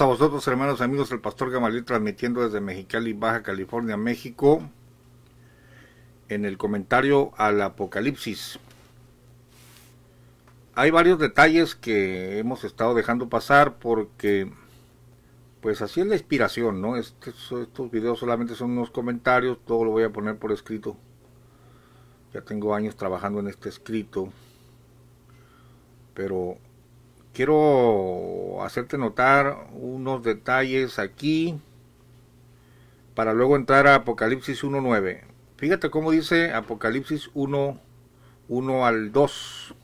a vosotros, hermanos y amigos, el pastor Gamaliel transmitiendo desde Mexicali, Baja California, México, en el comentario al Apocalipsis. Hay varios detalles que hemos estado dejando pasar porque, pues así es la inspiración, ¿no? estos videos solamente son unos comentarios, todo lo voy a poner por escrito. Ya tengo años trabajando en este escrito, pero quiero hacerte notar unos detalles aquí para luego entrar a Apocalipsis 1.9. Fíjate cómo dice Apocalipsis 1.1 al 2.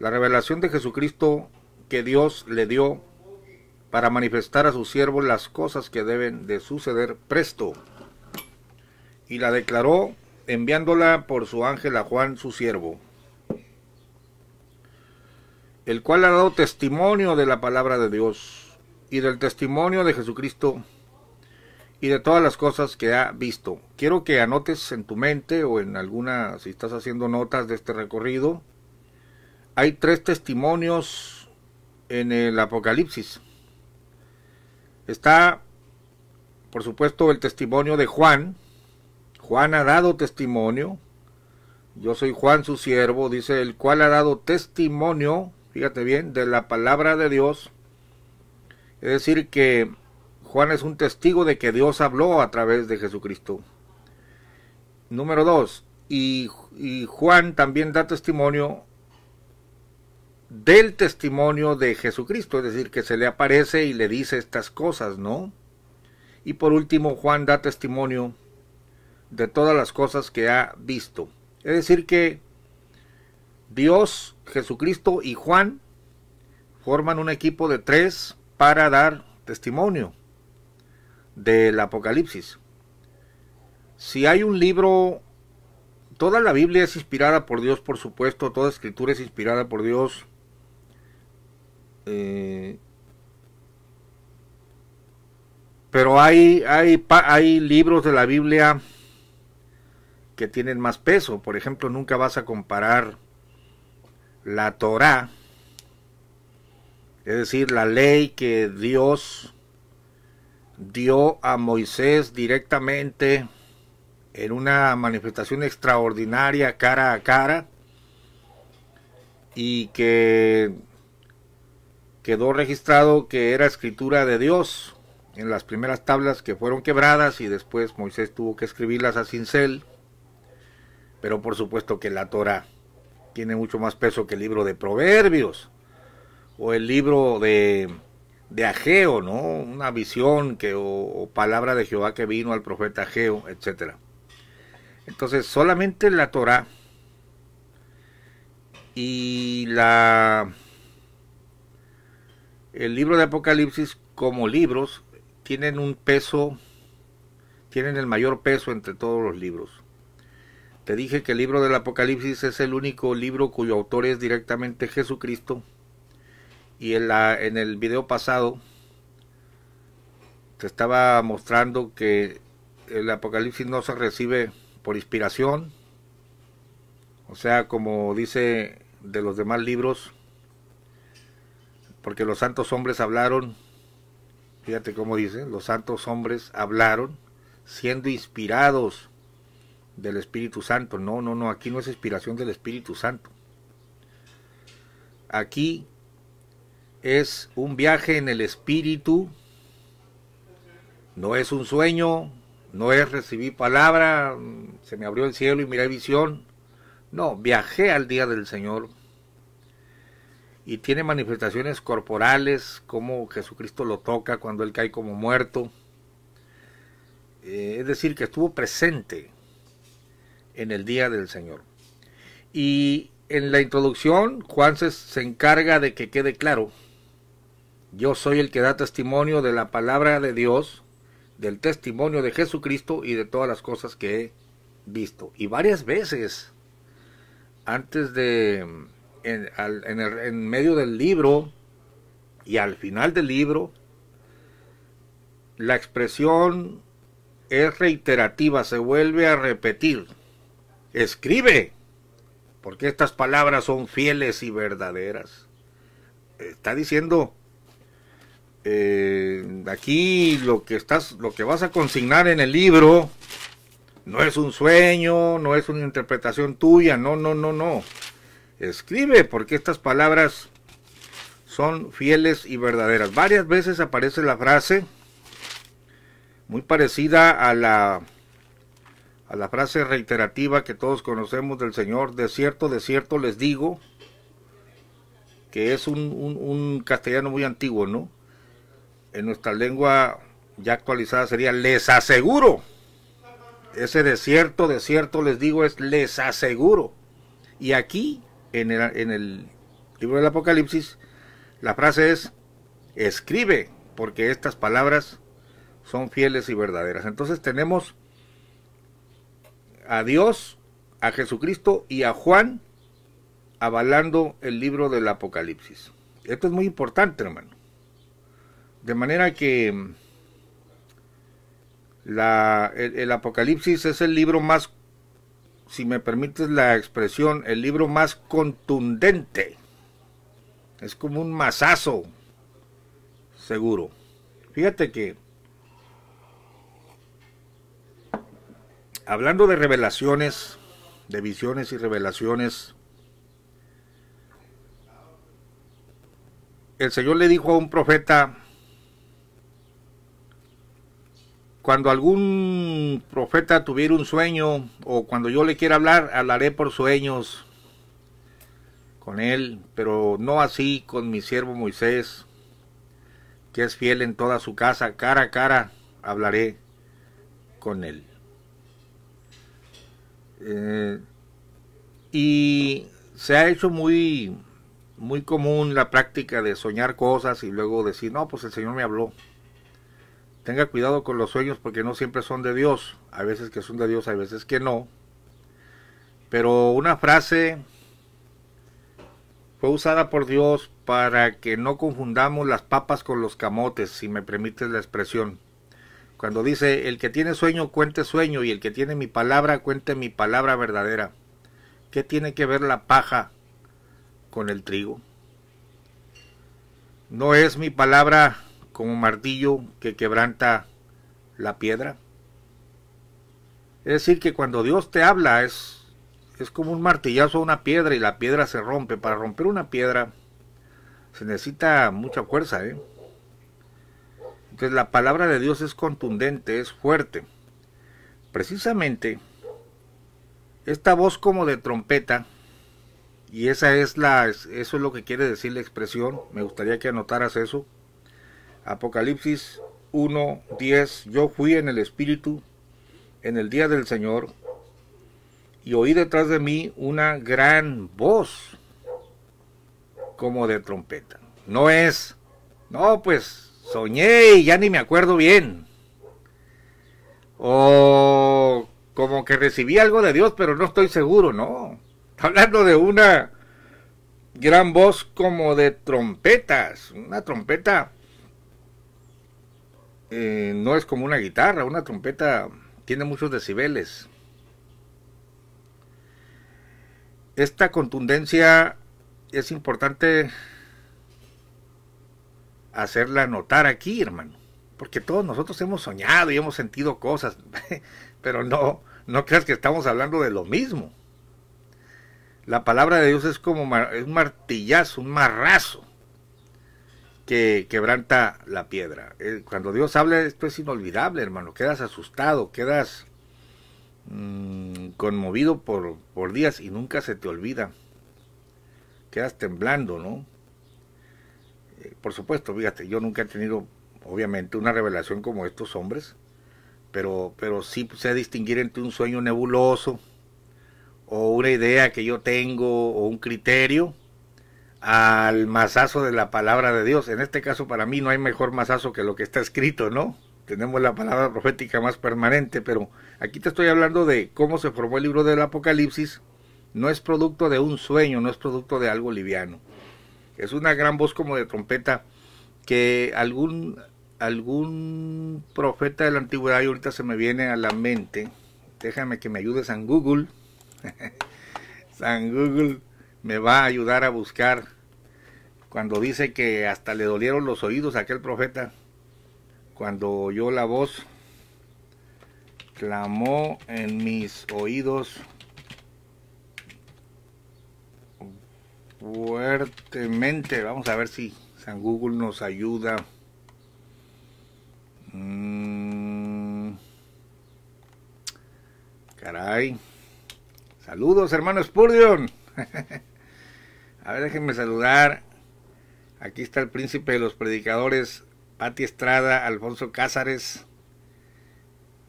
La revelación de Jesucristo que Dios le dio para manifestar a sus siervos las cosas que deben de suceder presto. Y la declaró enviándola por su ángel a Juan su siervo el cual ha dado testimonio de la palabra de Dios y del testimonio de Jesucristo y de todas las cosas que ha visto. Quiero que anotes en tu mente o en alguna, si estás haciendo notas de este recorrido, hay tres testimonios en el Apocalipsis. Está, por supuesto, el testimonio de Juan. Juan ha dado testimonio. Yo soy Juan su siervo, dice, el cual ha dado testimonio fíjate bien, de la palabra de Dios. Es decir, que Juan es un testigo de que Dios habló a través de Jesucristo. Número dos, y, Juan también da testimonio del testimonio de Jesucristo, es decir, que se le aparece y le dice estas cosas, ¿no? Y por último, Juan da testimonio de todas las cosas que ha visto. Es decir, que Dios Jesucristo y Juan forman un equipo de tres para dar testimonio del Apocalipsis. Si hay un libro, toda la Biblia es inspirada por Dios, por supuesto, toda escritura es inspirada por Dios. Eh, pero hay, hay, hay libros de la Biblia que tienen más peso. Por ejemplo, nunca vas a comparar la Torá, es decir, la ley que Dios dio a Moisés directamente en una manifestación extraordinaria cara a cara y que quedó registrado que era escritura de Dios en las primeras tablas que fueron quebradas y después Moisés tuvo que escribirlas a cincel, pero por supuesto que la Torah tiene mucho más peso que el libro de Proverbios o el libro de, de Ageo, ¿no? Una visión que, o, palabra de Jehová que vino al profeta Ageo, etc. Entonces, solamente la Torah y la el libro de Apocalipsis como libros tienen un peso, tienen el mayor peso entre todos los libros. Te dije que el libro del Apocalipsis es el único libro cuyo autor es directamente Jesucristo. Y en, la, en el video pasado te estaba mostrando que el Apocalipsis no se recibe por inspiración. O sea, como dice de los demás libros, porque los santos hombres hablaron, fíjate cómo dice, los santos hombres hablaron siendo inspirados del Espíritu Santo. No, no, no, aquí no es inspiración del Espíritu Santo. Aquí es un viaje en el Espíritu, no es un sueño, no es recibí palabra, se me abrió el cielo y miré visión. No, viajé al día del Señor y tiene manifestaciones corporales, como Jesucristo lo toca cuando él cae como muerto. Eh, es decir, que estuvo presente en el día del Señor. Y en la introducción, Juan se, encarga de que quede claro, yo soy el que da testimonio de la palabra de Dios, del testimonio de Jesucristo y de todas las cosas que he visto. Y varias veces, antes de, en, en medio del libro y al final del libro, la expresión es reiterativa, se vuelve a repetir escribe, porque estas palabras son fieles y verdaderas. Está diciendo, eh, aquí lo que, estás, lo que vas a consignar en el libro no es un sueño, no es una interpretación tuya, no, no, no, no. Escribe, porque estas palabras son fieles y verdaderas. Varias veces aparece la frase muy parecida a la a la frase reiterativa que todos conocemos del Señor, de cierto, de cierto les digo, que es un, castellano muy antiguo, ¿no? En nuestra lengua ya actualizada sería les aseguro. Ese de cierto, de cierto les digo es les aseguro. Y aquí, en el, en el libro del Apocalipsis, la frase es escribe, porque estas palabras son fieles y verdaderas. Entonces tenemos a Dios, a Jesucristo y a Juan avalando el libro del Apocalipsis. Esto es muy importante, hermano. De manera que mm, el, Apocalipsis es el libro más, si me permites la expresión, el libro más contundente. Es como un mazazo, seguro. Fíjate que hablando de revelaciones, de visiones y revelaciones, el Señor le dijo a un profeta, cuando algún profeta tuviera un sueño o cuando yo le quiera hablar, hablaré por sueños con él, pero no así con mi siervo Moisés, que es fiel en toda su casa, cara a cara hablaré con él. Eh, y se ha hecho muy, muy común la práctica de soñar cosas y luego decir, no, pues el Señor me habló. Tenga cuidado con los sueños porque no siempre son de Dios. A veces que son de Dios, a veces que no. Pero una frase fue usada por Dios para que no confundamos las papas con los camotes, si me permites la expresión cuando dice, el que tiene sueño cuente sueño y el que tiene mi palabra cuente mi palabra verdadera. ¿Qué tiene que ver la paja con el trigo? ¿No es mi palabra como martillo que quebranta la piedra? Es decir, que cuando Dios te habla es, es como un martillazo a una piedra y la piedra se rompe. Para romper una piedra se necesita mucha fuerza, ¿eh? Entonces la palabra de Dios es contundente, es fuerte. Precisamente, esta voz como de trompeta, y esa es la, eso es lo que quiere decir la expresión, me gustaría que anotaras eso. Apocalipsis 1, 10, yo fui en el Espíritu en el día del Señor y oí detrás de mí una gran voz como de trompeta. No es, no, pues soñé y ya ni me acuerdo bien. O como que recibí algo de Dios, pero no estoy seguro, no. hablando de una gran voz como de trompetas, una trompeta eh, no es como una guitarra, una trompeta tiene muchos decibeles. Esta contundencia es importante hacerla notar aquí, hermano. Porque todos nosotros hemos soñado y hemos sentido cosas, pero no, no creas que estamos hablando de lo mismo. La palabra de Dios es como un martillazo, un marrazo que quebranta la piedra. Eh, cuando Dios habla esto es inolvidable, hermano. Quedas asustado, quedas mm, conmovido por días y nunca se te olvida. Quedas temblando, ¿no? Eh, por supuesto, fíjate, yo nunca he tenido, obviamente, una revelación como estos hombres, pero, pero sí sé distinguir entre un sueño nebuloso o una idea que yo tengo o un criterio al mazazo de la palabra de Dios. En este caso, para mí no hay mejor mazazo que lo que está escrito, ¿no? Tenemos la palabra profética más permanente, pero aquí te estoy hablando de cómo se formó el libro del Apocalipsis. No es producto de un sueño, no es producto de algo liviano. Es una gran voz como de trompeta que algún, algún profeta de la antigüedad y ahorita se me viene a la mente. Déjame que me ayude San Google. San Google me va a ayudar a buscar cuando dice que hasta le dolieron los oídos a aquel profeta cuando oyó la voz clamó en mis oídos fuertemente. Vamos a ver si San Google nos ayuda. Mm. Caray. Saludos, hermano Spurdion. a ver, déjenme saludar. Aquí está el príncipe de los predicadores, Pati Estrada, Alfonso Cázares.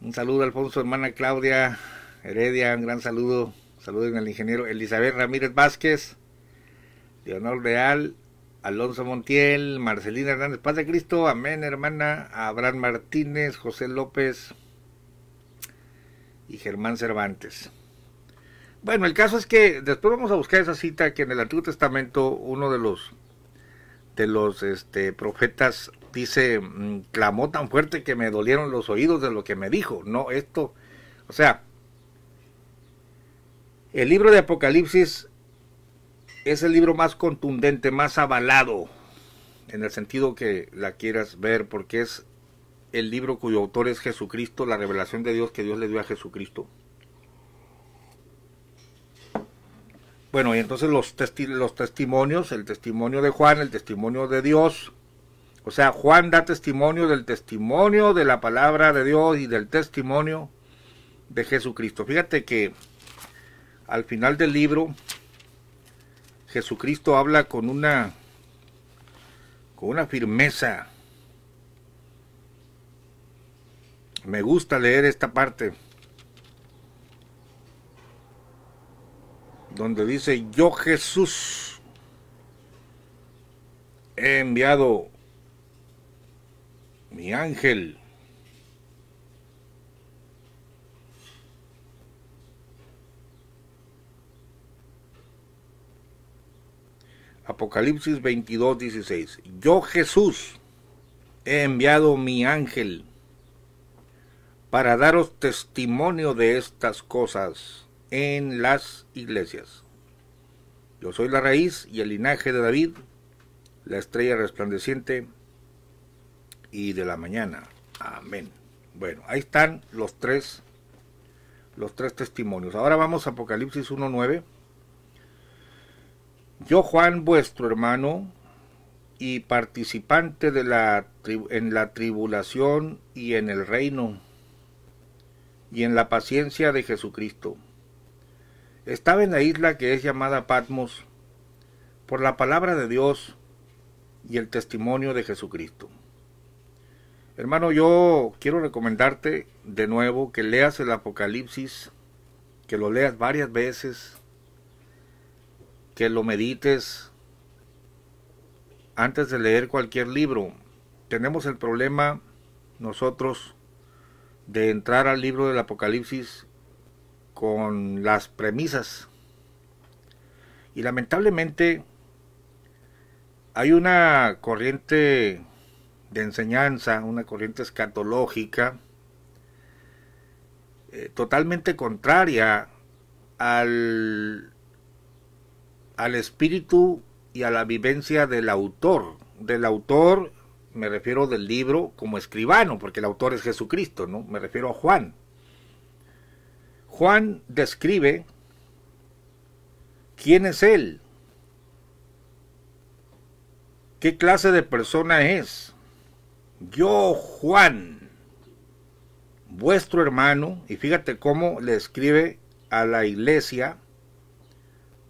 Un saludo, Alfonso, hermana Claudia Heredia, un gran saludo. Saludos al ingeniero Elizabeth Ramírez Vázquez. Leonor Real, Alonso Montiel, Marcelina Hernández, Paz de Cristo, amén, hermana, Abraham Martínez, José López y Germán Cervantes. Bueno, el caso es que después vamos a buscar esa cita que en el Antiguo Testamento uno de los de los este, profetas dice, mm, clamó tan fuerte que me dolieron los oídos de lo que me dijo. No, esto, o sea, el libro de Apocalipsis es el libro más contundente, más avalado, en el sentido que la quieras ver, porque es el libro cuyo autor es Jesucristo, la revelación de Dios que Dios le dio a Jesucristo. Bueno, y entonces los, los testimonios, el testimonio de Juan, el testimonio de Dios. O sea, Juan da testimonio del testimonio de la palabra de Dios y del testimonio de Jesucristo. Fíjate que al final del libro Jesucristo habla con una con una firmeza. Me gusta leer esta parte donde dice, "Yo Jesús he enviado mi ángel Apocalipsis 22, 16. Yo Jesús he enviado mi ángel para daros testimonio de estas cosas en las iglesias. Yo soy la raíz y el linaje de David, la estrella resplandeciente y de la mañana. Amén. Bueno, ahí están los tres los tres testimonios. Ahora vamos a Apocalipsis 1.9. Yo, Juan, vuestro hermano y participante de la, en la tribulación y en el reino y en la paciencia de Jesucristo. Estaba en la isla que es llamada Patmos por la palabra de Dios y el testimonio de Jesucristo. Hermano, yo quiero recomendarte de nuevo que leas el Apocalipsis, que lo leas varias veces, que lo medites antes de leer cualquier libro. Tenemos el problema nosotros de entrar al libro del Apocalipsis con las premisas. Y lamentablemente hay una corriente de enseñanza, una corriente escatológica, eh, totalmente contraria al al espíritu y a la vivencia del autor. Del autor, me refiero del libro como escribano, porque el autor es Jesucristo, ¿no? Me refiero a Juan. Juan describe quién es él, qué clase de persona es. Yo, Juan, vuestro hermano, y fíjate cómo le escribe a la iglesia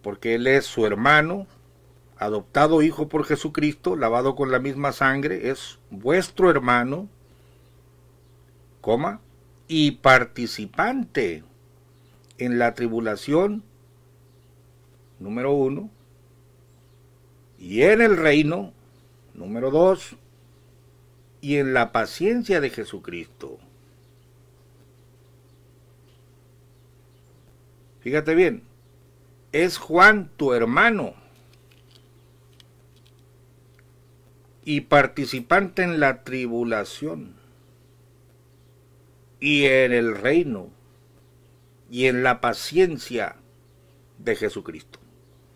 porque Él es su hermano, adoptado hijo por Jesucristo, lavado con la misma sangre, es vuestro hermano, coma, y participante en la tribulación número uno, y en el reino número dos, y en la paciencia de Jesucristo. Fíjate bien, es Juan tu hermano y participante en la tribulación y en el reino y en la paciencia de Jesucristo.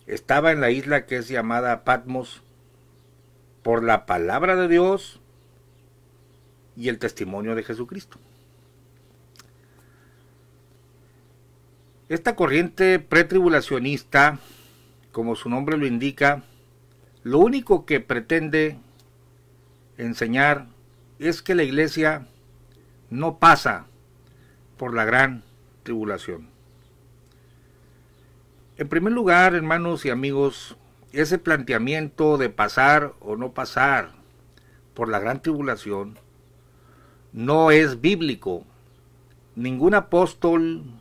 Estaba en la isla que es llamada Patmos por la palabra de Dios y el testimonio de Jesucristo. Esta corriente pretribulacionista, como su nombre lo indica, lo único que pretende enseñar es que la iglesia no pasa por la gran tribulación. En primer lugar, hermanos y amigos, ese planteamiento de pasar o no pasar por la gran tribulación no es bíblico. Ningún apóstol,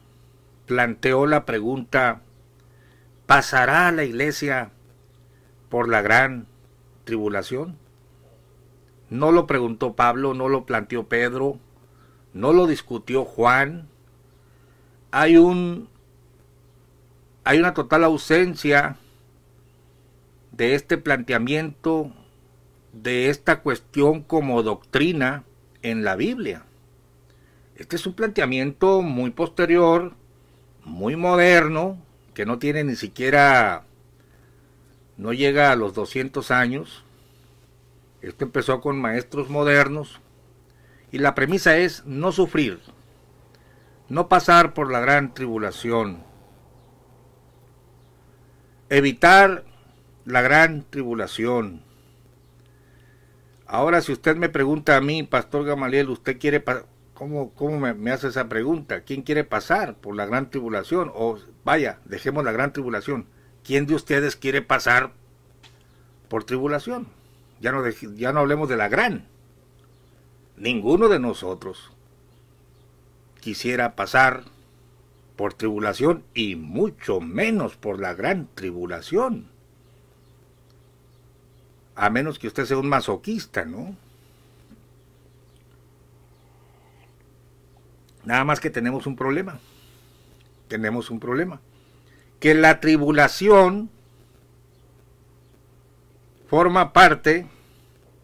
planteó la pregunta, ¿pasará la iglesia por la gran tribulación? No lo preguntó Pablo, no lo planteó Pedro, no lo discutió Juan. Hay un hay una total ausencia de este planteamiento de esta cuestión como doctrina en la Biblia. Este es un planteamiento muy posterior muy moderno, que no tiene ni siquiera, no llega a los 200 años. Esto empezó con maestros modernos y la premisa es no sufrir, no pasar por la gran tribulación, evitar la gran tribulación. Ahora si usted me pregunta a mí, Pastor Gamaliel, ¿usted quiere pasar, ¿Cómo, cómo me, hace esa pregunta? ¿Quién quiere pasar por la gran tribulación? O vaya, dejemos la gran tribulación. ¿Quién de ustedes quiere pasar por tribulación? Ya no, ya no hablemos de la gran. Ninguno de nosotros quisiera pasar por tribulación y mucho menos por la gran tribulación. A menos que usted sea un masoquista, ¿no? Nada más que tenemos un problema. Tenemos un problema. Que la tribulación forma parte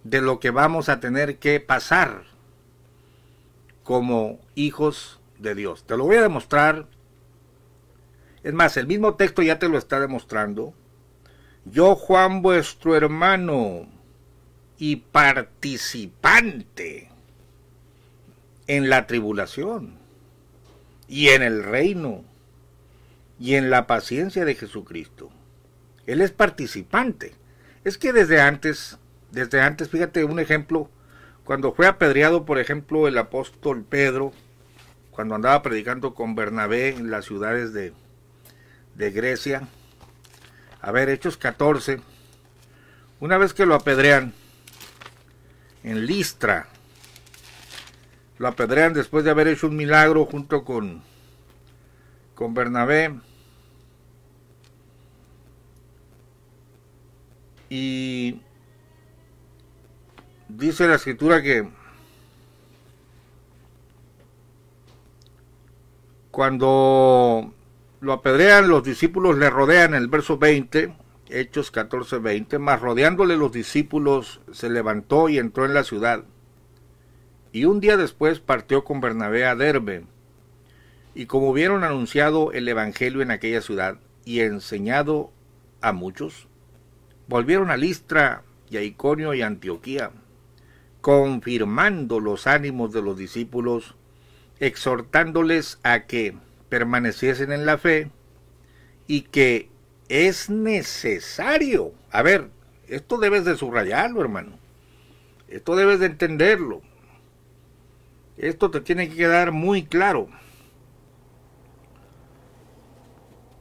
de lo que vamos a tener que pasar como hijos de Dios. Te lo voy a demostrar. Es más, el mismo texto ya te lo está demostrando. Yo, Juan, vuestro hermano y participante en la tribulación y en el reino y en la paciencia de Jesucristo. Él es participante. Es que desde antes, desde antes, fíjate un ejemplo, cuando fue apedreado, por ejemplo, el apóstol Pedro, cuando andaba predicando con Bernabé en las ciudades de, de Grecia, a ver, Hechos 14, una vez que lo apedrean en Listra, lo apedrean después de haber hecho un milagro junto con, con Bernabé. Y dice la escritura que cuando lo apedrean, los discípulos le rodean, el verso 20, Hechos 14, 20, mas rodeándole los discípulos, se levantó y entró en la ciudad y un día después partió con Bernabé a Derbe. Y como hubieron anunciado el Evangelio en aquella ciudad y enseñado a muchos, volvieron a Listra y a Iconio y a Antioquía, confirmando los ánimos de los discípulos, exhortándoles a que permaneciesen en la fe y que es necesario, a ver, esto debes de subrayarlo, hermano, esto debes de entenderlo, esto te tiene que quedar muy claro.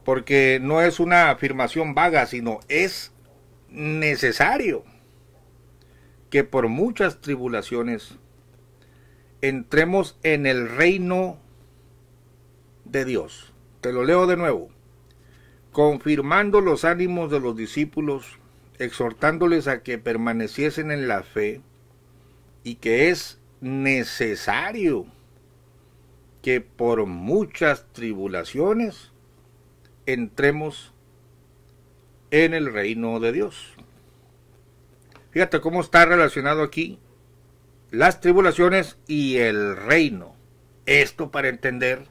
Porque no es una afirmación vaga, sino es necesario que por muchas tribulaciones entremos en el reino de Dios. Te lo leo de nuevo. Confirmando los ánimos de los discípulos, exhortándoles a que permaneciesen en la fe y que es necesario que por muchas tribulaciones entremos en el reino de Dios. Fíjate cómo está relacionado aquí las tribulaciones y el reino. Esto para entender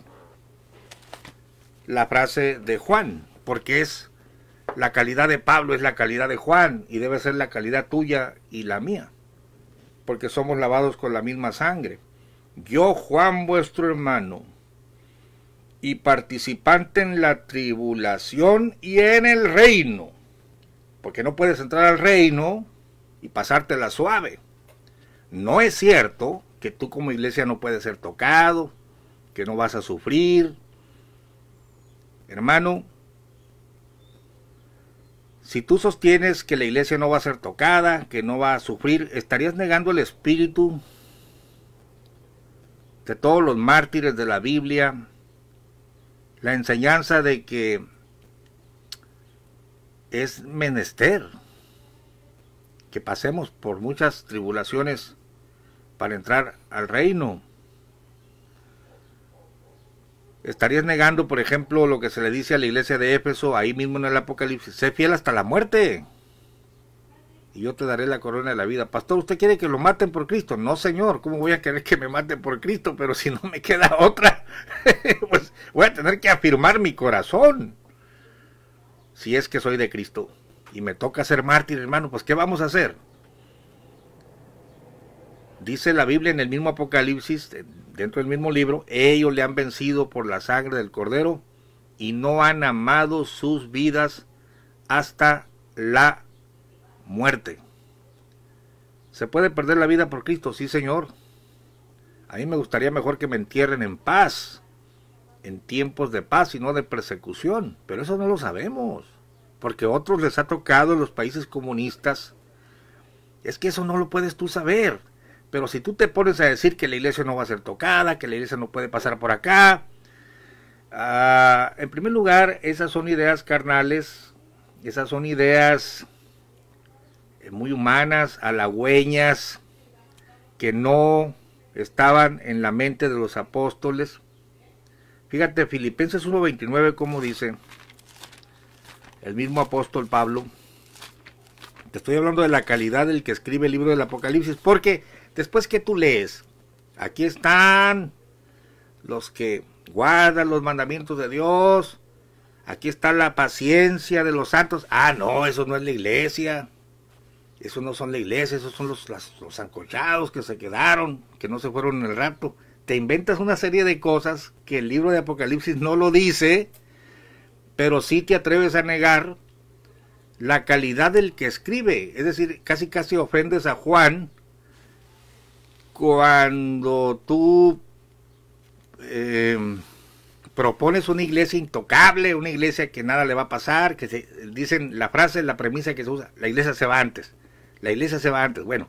la frase de Juan, porque es la calidad de Pablo, es la calidad de Juan y debe ser la calidad tuya y la mía porque somos lavados con la misma sangre. Yo, Juan, vuestro hermano, y participante en la tribulación y en el reino, porque no puedes entrar al reino y pasártela suave. No es cierto que tú como iglesia no puedes ser tocado, que no vas a sufrir. Hermano, si tú sostienes que la iglesia no va a ser tocada, que no va a sufrir, estarías negando el espíritu de todos los mártires de la Biblia, la enseñanza de que es menester que pasemos por muchas tribulaciones para entrar al reino estarías negando, por ejemplo, lo que se le dice a la iglesia de Éfeso, ahí mismo en el Apocalipsis, sé fiel hasta la muerte. Y yo te daré la corona de la vida. Pastor, ¿usted quiere que lo maten por Cristo? No, señor, ¿cómo voy a querer que me maten por Cristo? Pero si no me queda otra, pues voy a tener que afirmar mi corazón. Si es que soy de Cristo y me toca ser mártir, hermano, pues ¿qué vamos a hacer? dice la Biblia en el mismo Apocalipsis, dentro del mismo libro, ellos le han vencido por la sangre del cordero y no han amado sus vidas hasta la muerte. ¿Se puede perder la vida por Cristo? Sí, Señor. A mí me gustaría mejor que me entierren en paz, en tiempos de paz y no de persecución, pero eso no lo sabemos, porque otros les ha tocado en los países comunistas. Es que eso no lo puedes tú saber. Pero si tú te pones a decir que la iglesia no va a ser tocada, que la iglesia no puede pasar por acá, ah, en primer lugar, esas son ideas carnales, esas son ideas eh, muy humanas, halagüeñas, que no estaban en la mente de los apóstoles. Fíjate, Filipenses 1.29, como dice el mismo apóstol Pablo. Te estoy hablando de la calidad del que escribe el libro del Apocalipsis, porque Después que tú lees, aquí están los que guardan los mandamientos de Dios, aquí está la paciencia de los santos. Ah, no, eso no es la iglesia. Eso no son la iglesia, esos son los, los ancochados que se quedaron, que no se fueron en el rato. Te inventas una serie de cosas que el libro de Apocalipsis no lo dice, pero sí te atreves a negar la calidad del que escribe. Es decir, casi casi ofendes a Juan cuando tú eh, propones una iglesia intocable, una iglesia que nada le va a pasar, que se, dicen la frase, la premisa que se usa, la iglesia se va antes, la iglesia se va antes. Bueno,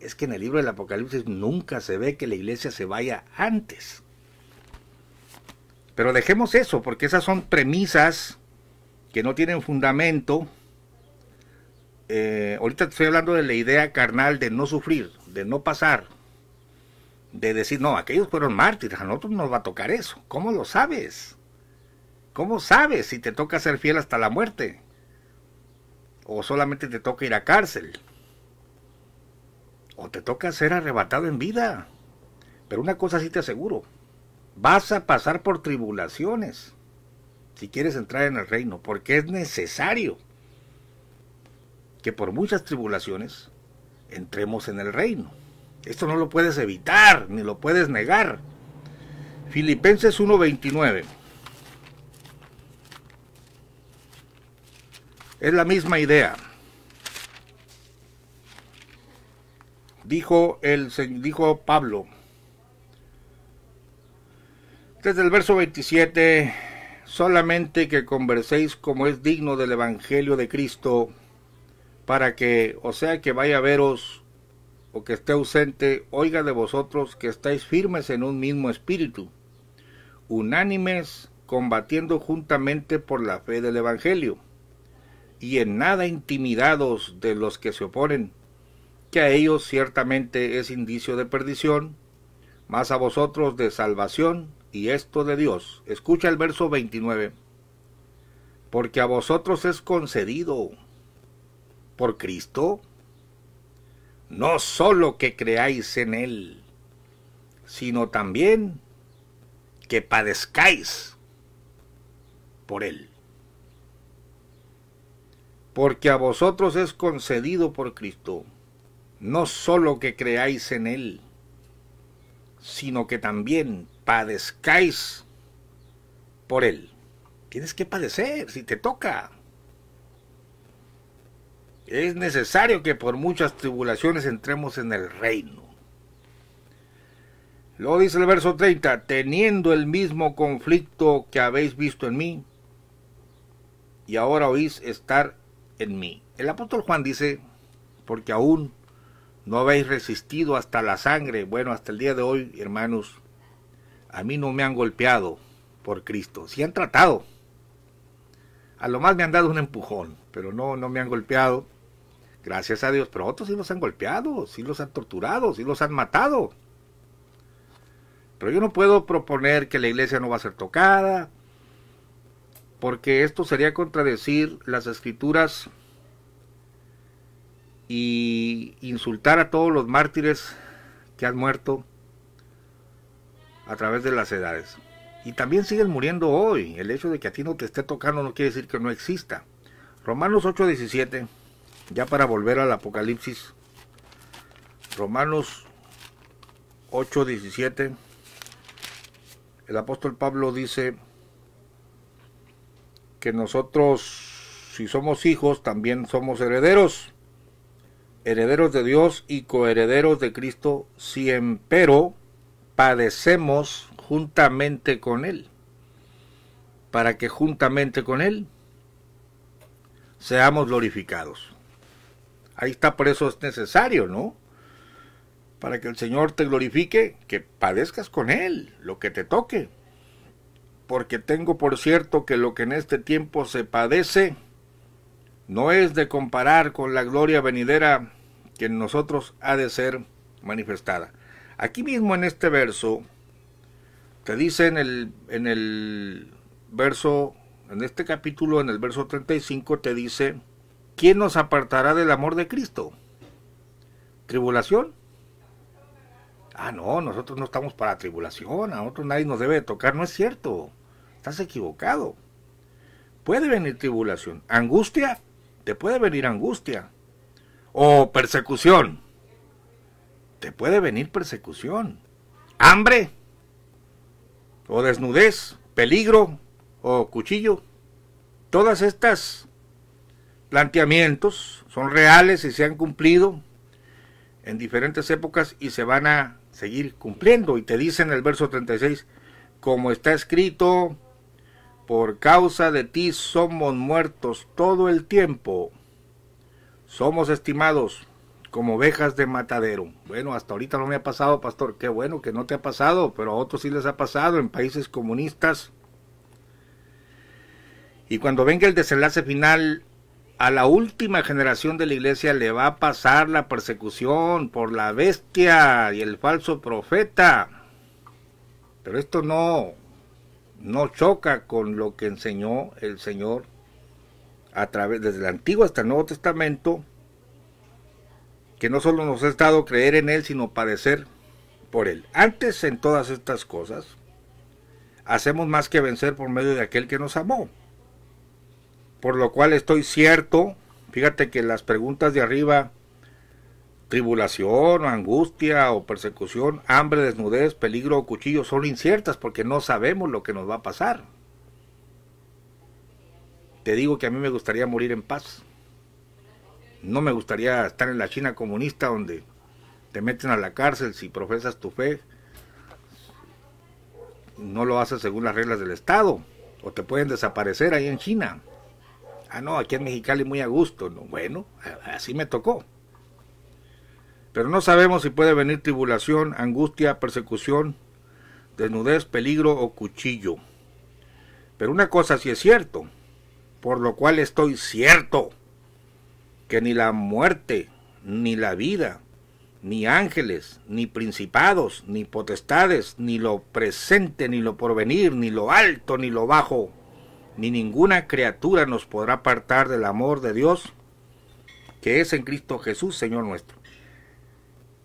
es que en el libro del Apocalipsis nunca se ve que la iglesia se vaya antes. Pero dejemos eso, porque esas son premisas que no tienen fundamento. Eh, ahorita estoy hablando de la idea carnal de no sufrir, de no pasar, de decir, no, aquellos fueron mártires, a nosotros nos va a tocar eso. ¿Cómo lo sabes? ¿Cómo sabes si te toca ser fiel hasta la muerte? ¿O solamente te toca ir a cárcel? ¿O te toca ser arrebatado en vida? Pero una cosa sí te aseguro, vas a pasar por tribulaciones si quieres entrar en el reino, porque es necesario que por muchas tribulaciones entremos en el reino. Esto no lo puedes evitar, ni lo puedes negar. Filipenses 1.29. Es la misma idea. Dijo, el, dijo Pablo. Desde el verso 27, solamente que converséis como es digno del Evangelio de Cristo, para que, o sea, que vaya a veros o que esté ausente, oiga de vosotros que estáis firmes en un mismo espíritu, unánimes, combatiendo juntamente por la fe del Evangelio, y en nada intimidados de los que se oponen, que a ellos ciertamente es indicio de perdición, mas a vosotros de salvación, y esto de Dios. Escucha el verso 29. Porque a vosotros es concedido por Cristo no solo que creáis en Él, sino también que padezcáis por Él. Porque a vosotros es concedido por Cristo, no solo que creáis en Él, sino que también padezcáis por Él. Tienes que padecer si te toca es necesario que por muchas tribulaciones entremos en el reino. Lo dice el verso 30, teniendo el mismo conflicto que habéis visto en mí y ahora oís estar en mí. El apóstol Juan dice, porque aún no habéis resistido hasta la sangre. Bueno, hasta el día de hoy, hermanos, a mí no me han golpeado por Cristo. Si han tratado. A lo más me han dado un empujón, pero no, no me han golpeado. Gracias a Dios, pero otros sí los han golpeado, sí los han torturado, sí los han matado. Pero yo no puedo proponer que la iglesia no va a ser tocada, porque esto sería contradecir las escrituras y insultar a todos los mártires que han muerto a través de las edades. Y también siguen muriendo hoy. El hecho de que a ti no te esté tocando no quiere decir que no exista. Romanos 8:17 ya para volver al Apocalipsis, Romanos 17 el apóstol Pablo dice que nosotros, si somos hijos, también somos herederos, herederos de Dios y coherederos de Cristo, si empero padecemos juntamente con Él, para que juntamente con Él seamos glorificados. Ahí está, por eso es necesario, ¿no? Para que el Señor te glorifique, que padezcas con Él, lo que te toque. Porque tengo por cierto que lo que en este tiempo se padece no es de comparar con la gloria venidera que en nosotros ha de ser manifestada. Aquí mismo en este verso, te dice en el, en el verso, en este capítulo, en el verso 35, te dice, ¿quién nos apartará del amor de Cristo? ¿Tribulación? Ah, no, nosotros no estamos para tribulación, a nosotros nadie nos debe tocar, no es cierto, estás equivocado. Puede venir tribulación, angustia, te puede venir angustia, o persecución, te puede venir persecución, hambre, o desnudez, peligro, o cuchillo. Todas estas planteamientos, son reales y se han cumplido en diferentes épocas y se van a seguir cumpliendo. Y te dice en el verso 36, como está escrito, por causa de ti somos muertos todo el tiempo, somos estimados como ovejas de matadero. Bueno, hasta ahorita no me ha pasado, pastor, qué bueno que no te ha pasado, pero a otros sí les ha pasado en países comunistas. Y cuando venga el desenlace final, a la última generación de la iglesia le va a pasar la persecución por la bestia y el falso profeta. Pero esto no, no choca con lo que enseñó el Señor a través desde el Antiguo hasta el Nuevo Testamento, que no solo nos ha estado creer en Él, sino padecer por Él. Antes en todas estas cosas, hacemos más que vencer por medio de aquel que nos amó por lo cual estoy cierto, fíjate que las preguntas de arriba, tribulación, angustia o persecución, hambre, desnudez, peligro o cuchillo, son inciertas porque no sabemos lo que nos va a pasar. Te digo que a mí me gustaría morir en paz. No me gustaría estar en la China comunista donde te meten a la cárcel si profesas tu fe. No lo haces según las reglas del Estado. O te pueden desaparecer ahí en China. Ah, no, aquí en Mexicali muy a gusto. No, bueno, así me tocó. Pero no sabemos si puede venir tribulación, angustia, persecución, desnudez, peligro o cuchillo. Pero una cosa sí es cierto, por lo cual estoy cierto, que ni la muerte, ni la vida, ni ángeles, ni principados, ni potestades, ni lo presente, ni lo porvenir, ni lo alto, ni lo bajo, ni ninguna criatura nos podrá apartar del amor de Dios que es en Cristo Jesús, Señor nuestro.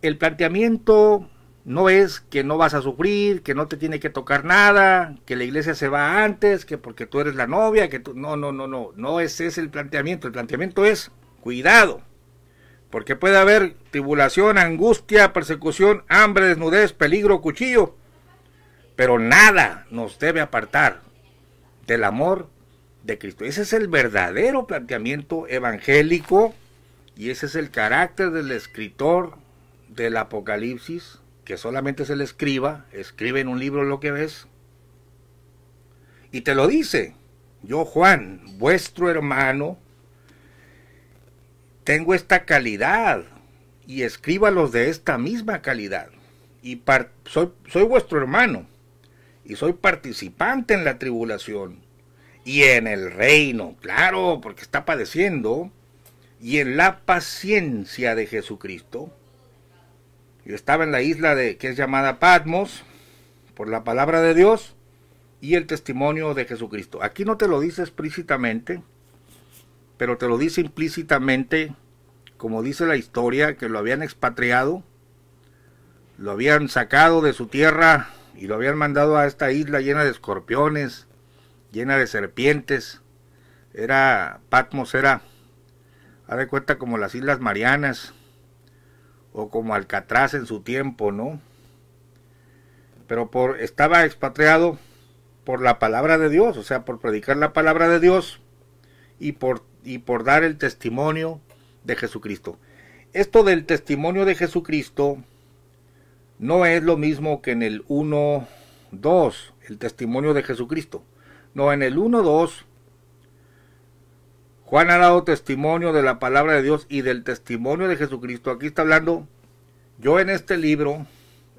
El planteamiento no es que no vas a sufrir, que no te tiene que tocar nada, que la iglesia se va antes, que porque tú eres la novia, que tú... No, no, no, no, no ese es el planteamiento. El planteamiento es cuidado, porque puede haber tribulación, angustia, persecución, hambre, desnudez, peligro, cuchillo, pero nada nos debe apartar del amor de Cristo. Ese es el verdadero planteamiento evangélico y ese es el carácter del escritor del Apocalipsis, que solamente se le escriba, escribe en un libro lo que ves y te lo dice. Yo, Juan, vuestro hermano, tengo esta calidad y escríbalos de esta misma calidad. Y soy, soy vuestro hermano y soy participante en la tribulación y en el reino, claro, porque está padeciendo, y en la paciencia de Jesucristo. Yo estaba en la isla de, que es llamada Patmos por la palabra de Dios y el testimonio de Jesucristo. Aquí no te lo dice explícitamente, pero te lo dice implícitamente, como dice la historia, que lo habían expatriado, lo habían sacado de su tierra y lo habían mandado a esta isla llena de escorpiones, llena de serpientes. Era, Patmos era, A de cuenta como las Islas Marianas, o como Alcatraz en su tiempo, ¿no? Pero por, estaba expatriado por la palabra de Dios, o sea, por predicar la palabra de Dios y por, y por dar el testimonio de Jesucristo. Esto del testimonio de Jesucristo no es lo mismo que en el 1.2, el testimonio de Jesucristo. No, en el 1.2, Juan ha dado testimonio de la palabra de Dios y del testimonio de Jesucristo. Aquí está hablando, yo en este libro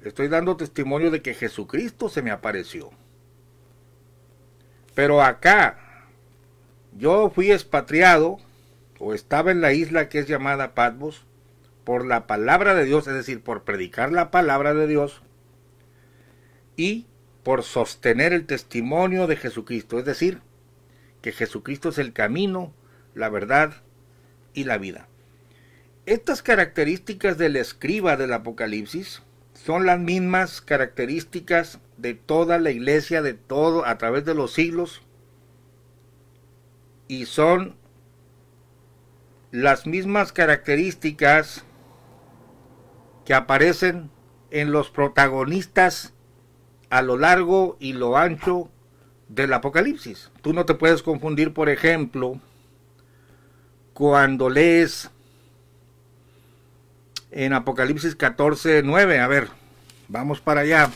estoy dando testimonio de que Jesucristo se me apareció. Pero acá, yo fui expatriado o estaba en la isla que es llamada Patmos por la palabra de Dios, es decir, por predicar la palabra de Dios y por sostener el testimonio de Jesucristo, es decir, que Jesucristo es el camino, la verdad y la vida. Estas características del escriba del Apocalipsis son las mismas características de toda la iglesia, de todo, a través de los siglos, y son las mismas características que aparecen en los protagonistas a lo largo y lo ancho del Apocalipsis. Tú no te puedes confundir, por ejemplo, cuando lees en Apocalipsis 14.9. A ver, vamos para allá.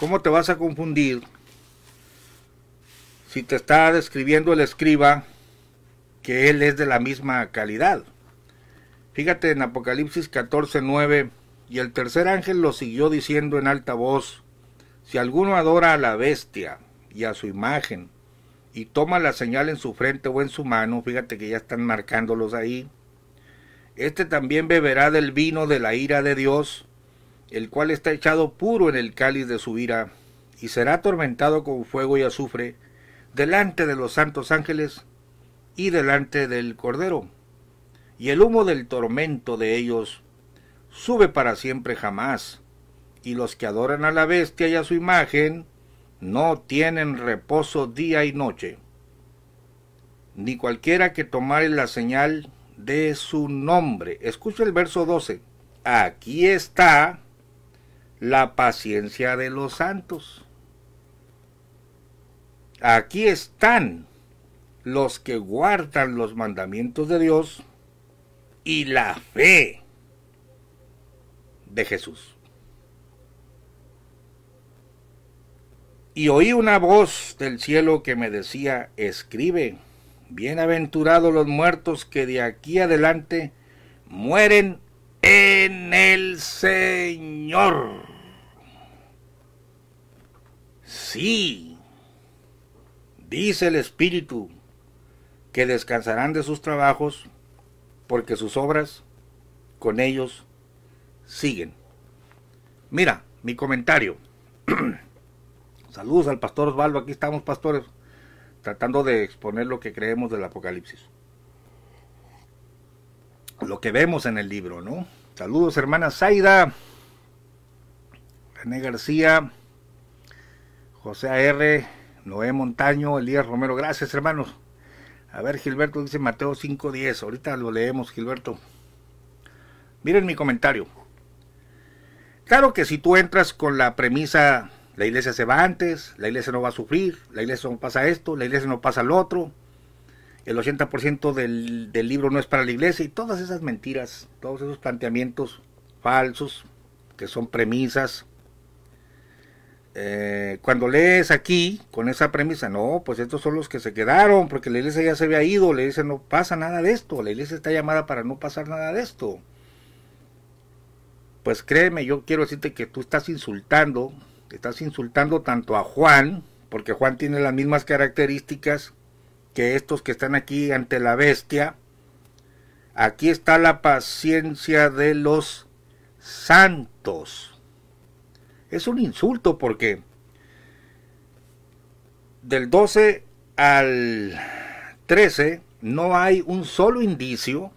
¿Cómo te vas a confundir si te está describiendo el escriba que él es de la misma calidad? Fíjate en Apocalipsis 14:9, y el tercer ángel lo siguió diciendo en alta voz, si alguno adora a la bestia y a su imagen, y toma la señal en su frente o en su mano, fíjate que ya están marcándolos ahí, este también beberá del vino de la ira de Dios, el cual está echado puro en el cáliz de su ira, y será atormentado con fuego y azufre, delante de los santos ángeles y delante del Cordero y el humo del tormento de ellos sube para siempre jamás, y los que adoran a la bestia y a su imagen no tienen reposo día y noche, ni cualquiera que tomare la señal de su nombre. Escucha el verso 12. Aquí está la paciencia de los santos. Aquí están los que guardan los mandamientos de Dios y la fe de Jesús. Y oí una voz del cielo que me decía, escribe, bienaventurados los muertos que de aquí adelante mueren en el Señor. Sí, dice el Espíritu, que descansarán de sus trabajos porque sus obras con ellos siguen. Mira, mi comentario. Saludos al pastor Osvaldo, aquí estamos pastores, tratando de exponer lo que creemos del Apocalipsis. Lo que vemos en el libro, ¿no? Saludos hermanas Zaida, René García, José A.R., Noé Montaño, Elías Romero, gracias hermanos. A ver, Gilberto dice Mateo 5.10. Ahorita lo leemos, Gilberto. Miren mi comentario. Claro que si tú entras con la premisa, la iglesia se va antes, la iglesia no va a sufrir, la iglesia no pasa esto, la iglesia no pasa lo otro, el 80% del, del libro no es para la iglesia y todas esas mentiras, todos esos planteamientos falsos que son premisas eh, cuando lees aquí con esa premisa, no, pues estos son los que se quedaron, porque la iglesia ya se había ido, Le dice, no pasa nada de esto, la iglesia está llamada para no pasar nada de esto. Pues créeme, yo quiero decirte que tú estás insultando, estás insultando tanto a Juan, porque Juan tiene las mismas características que estos que están aquí ante la bestia. Aquí está la paciencia de los santos es un insulto porque del 12 al 13 no hay un solo indicio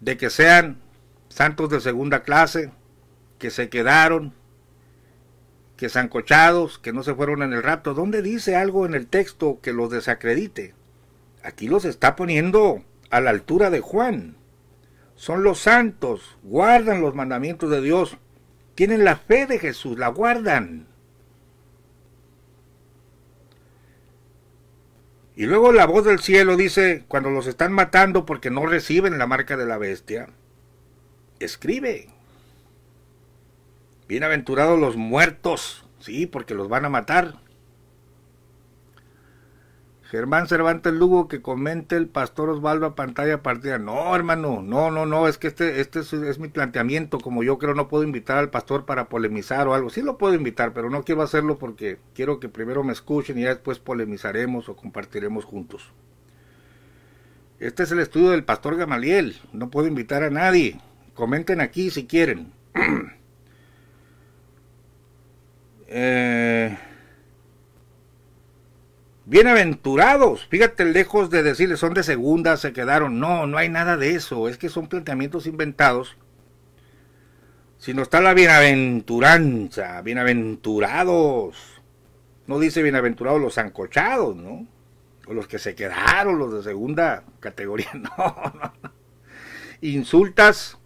de que sean santos de segunda clase, que se quedaron, que zancochados, que no se fueron en el rapto. ¿Dónde dice algo en el texto que los desacredite? Aquí los está poniendo a la altura de Juan son los santos, guardan los mandamientos de Dios, tienen la fe de Jesús, la guardan. Y luego la voz del cielo dice, cuando los están matando porque no reciben la marca de la bestia, escribe. Bienaventurados los muertos, sí, porque los van a matar. Germán Cervantes Lugo que comente el pastor Osvaldo a pantalla partida. No, hermano, no, no, no, es que este, este es, es, mi planteamiento, como yo creo no puedo invitar al pastor para polemizar o algo. Sí lo puedo invitar, pero no quiero hacerlo porque quiero que primero me escuchen y ya después polemizaremos o compartiremos juntos. Este es el estudio del pastor Gamaliel, no puedo invitar a nadie. Comenten aquí si quieren. eh bienaventurados. Fíjate, lejos de decirles son de segunda, se quedaron. No, no hay nada de eso. Es que son planteamientos inventados. Sino está la bienaventuranza, bienaventurados. No dice bienaventurados los ancochados, ¿no? O los que se quedaron, los de segunda categoría. No, Insultas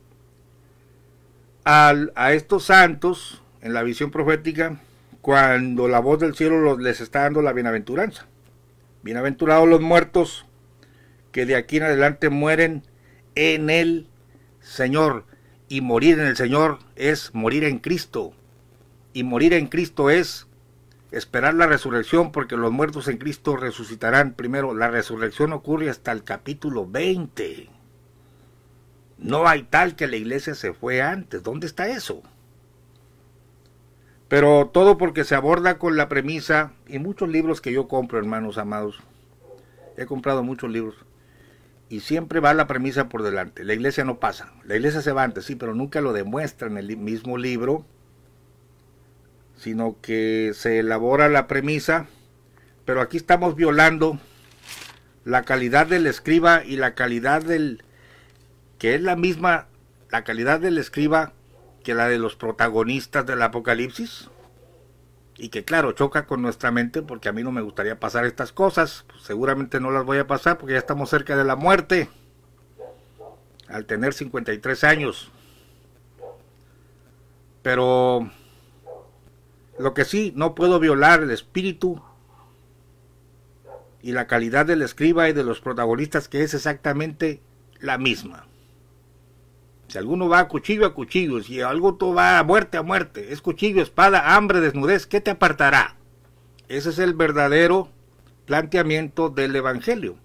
a estos santos en la visión profética cuando la voz del cielo les está dando la bienaventuranza. Bienaventurados los muertos que de aquí en adelante mueren en el Señor. Y morir en el Señor es morir en Cristo. Y morir en Cristo es esperar la resurrección porque los muertos en Cristo resucitarán primero. La resurrección ocurre hasta el capítulo 20. No hay tal que la iglesia se fue antes. ¿Dónde está eso? Pero todo porque se aborda con la premisa, y muchos libros que yo compro, hermanos amados, he comprado muchos libros, y siempre va la premisa por delante. La iglesia no pasa, la iglesia se va antes, sí, pero nunca lo demuestra en el mismo libro, sino que se elabora la premisa, pero aquí estamos violando la calidad del escriba y la calidad del, que es la misma, la calidad del escriba que la de los protagonistas del apocalipsis y que claro, choca con nuestra mente porque a mí no me gustaría pasar estas cosas, pues seguramente no las voy a pasar porque ya estamos cerca de la muerte al tener 53 años. Pero lo que sí, no puedo violar el espíritu y la calidad del escriba y de los protagonistas que es exactamente la misma. Si alguno va a cuchillo a cuchillo, si alguno va a muerte a muerte, es cuchillo, espada, hambre, desnudez, ¿qué te apartará? Ese es el verdadero planteamiento del Evangelio.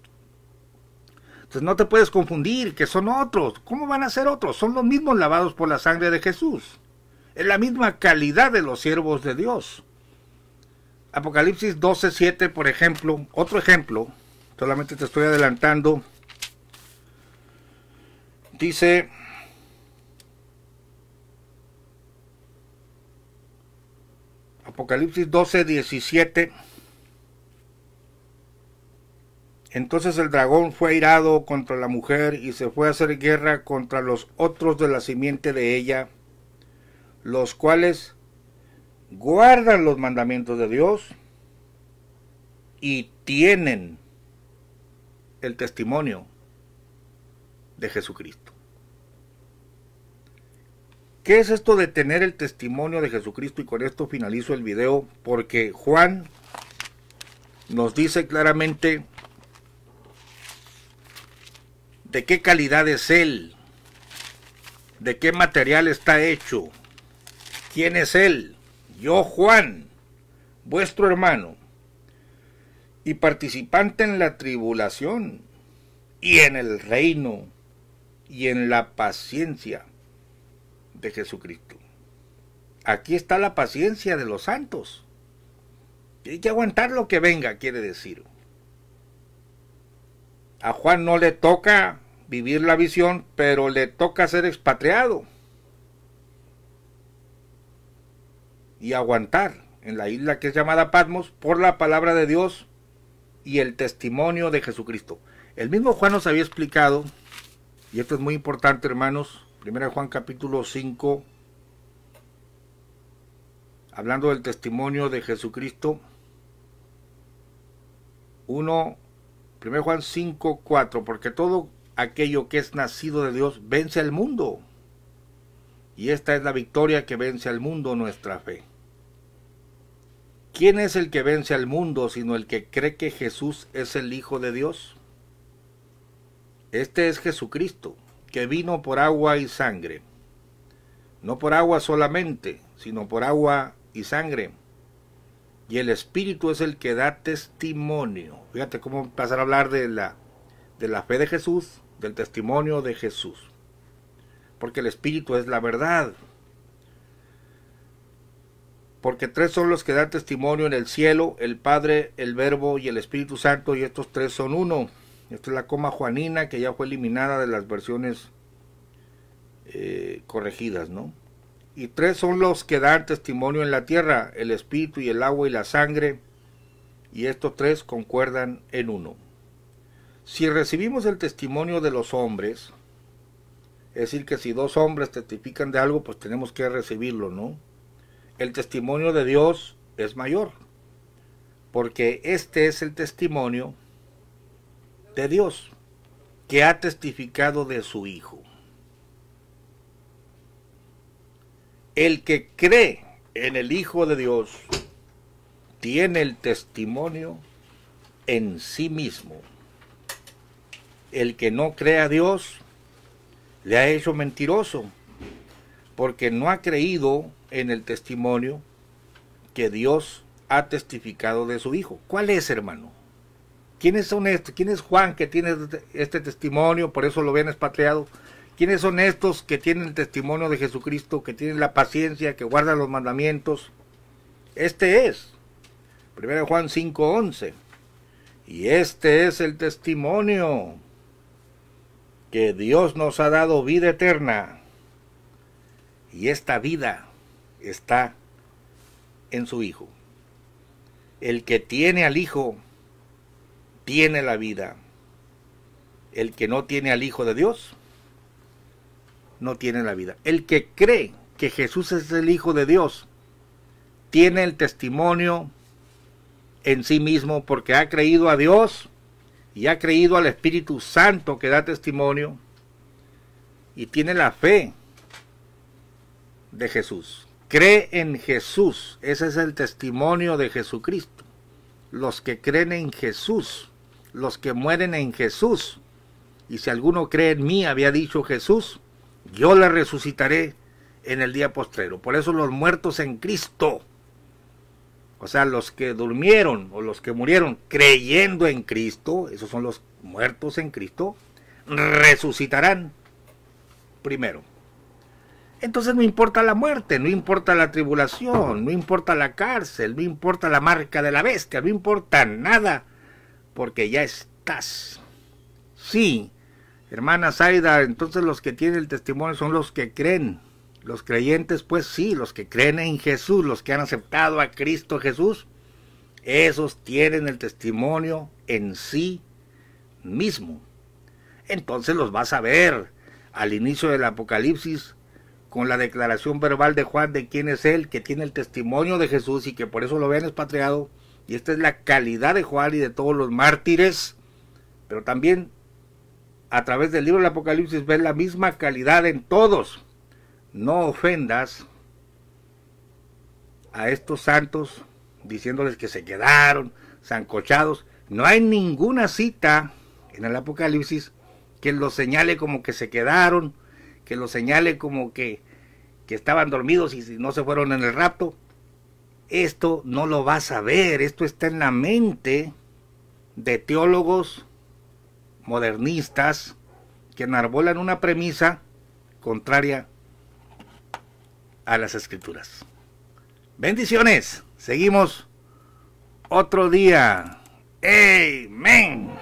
Entonces no te puedes confundir que son otros. ¿Cómo van a ser otros? Son los mismos lavados por la sangre de Jesús. Es la misma calidad de los siervos de Dios. Apocalipsis 12.7, por ejemplo, otro ejemplo, solamente te estoy adelantando, dice Apocalipsis 12, 17. Entonces el dragón fue airado contra la mujer y se fue a hacer guerra contra los otros de la simiente de ella, los cuales guardan los mandamientos de Dios y tienen el testimonio de Jesucristo. ¿Qué es esto de tener el testimonio de Jesucristo? Y con esto finalizo el video porque Juan nos dice claramente de qué calidad es Él, de qué material está hecho, quién es Él. Yo, Juan, vuestro hermano, y participante en la tribulación, y en el reino, y en la paciencia de Jesucristo. Aquí está la paciencia de los santos. Hay que aguantar lo que venga, quiere decir. A Juan no le toca vivir la visión, pero le toca ser expatriado y aguantar en la isla que es llamada Patmos por la palabra de Dios y el testimonio de Jesucristo. El mismo Juan nos había explicado, y esto es muy importante hermanos, 1 Juan capítulo 5, hablando del testimonio de Jesucristo. 1, 1 Juan 5, 4, porque todo aquello que es nacido de Dios vence al mundo. Y esta es la victoria que vence al mundo nuestra fe. ¿Quién es el que vence al mundo sino el que cree que Jesús es el Hijo de Dios? Este es Jesucristo que vino por agua y sangre. No por agua solamente, sino por agua y sangre. Y el Espíritu es el que da testimonio. Fíjate cómo pasar a hablar de la, de la fe de Jesús, del testimonio de Jesús. Porque el Espíritu es la verdad. Porque tres son los que dan testimonio en el cielo, el Padre, el Verbo y el Espíritu Santo, y estos tres son uno. Esta es la coma juanina que ya fue eliminada de las versiones eh, corregidas, ¿no? Y tres son los que dan testimonio en la tierra, el espíritu y el agua y la sangre, y estos tres concuerdan en uno. Si recibimos el testimonio de los hombres, es decir, que si dos hombres testifican de algo, pues tenemos que recibirlo, ¿no? El testimonio de Dios es mayor, porque este es el testimonio de Dios, que ha testificado de su Hijo. El que cree en el Hijo de Dios tiene el testimonio en sí mismo. El que no cree a Dios le ha hecho mentiroso porque no ha creído en el testimonio que Dios ha testificado de su Hijo. ¿Cuál es, hermano? ¿Quiénes son estos? ¿Quién es Juan que tiene este testimonio? Por eso lo ven expatriado. ¿Quiénes son estos que tienen el testimonio de Jesucristo, que tienen la paciencia, que guardan los mandamientos? Este es. 1 Juan 5:11. Y este es el testimonio que Dios nos ha dado vida eterna. Y esta vida está en su Hijo. El que tiene al Hijo tiene la vida. El que no tiene al Hijo de Dios, no tiene la vida. El que cree que Jesús es el Hijo de Dios, tiene el testimonio en sí mismo porque ha creído a Dios y ha creído al Espíritu Santo que da testimonio y tiene la fe de Jesús. Cree en Jesús, ese es el testimonio de Jesucristo. Los que creen en Jesús los que mueren en Jesús. Y si alguno cree en mí, había dicho Jesús, yo la resucitaré en el día postrero. Por eso los muertos en Cristo, o sea, los que durmieron o los que murieron creyendo en Cristo, esos son los muertos en Cristo, resucitarán primero. Entonces no importa la muerte, no importa la tribulación, no importa la cárcel, no importa la marca de la bestia, no importa nada porque ya estás. Sí, hermana Zaida, entonces los que tienen el testimonio son los que creen. Los creyentes, pues sí, los que creen en Jesús, los que han aceptado a Cristo Jesús, esos tienen el testimonio en sí mismo. Entonces los vas a ver al inicio del Apocalipsis con la declaración verbal de Juan de quién es él, que tiene el testimonio de Jesús y que por eso lo vean expatriado y esta es la calidad de Juan y de todos los mártires, pero también a través del libro del Apocalipsis ves la misma calidad en todos. No ofendas a estos santos diciéndoles que se quedaron zancochados. No hay ninguna cita en el Apocalipsis que los señale como que se quedaron, que los señale como que, que estaban dormidos y no se fueron en el rapto esto no lo vas a ver, esto está en la mente de teólogos modernistas que enarbolan una premisa contraria a las escrituras. Bendiciones, seguimos otro día. Amén.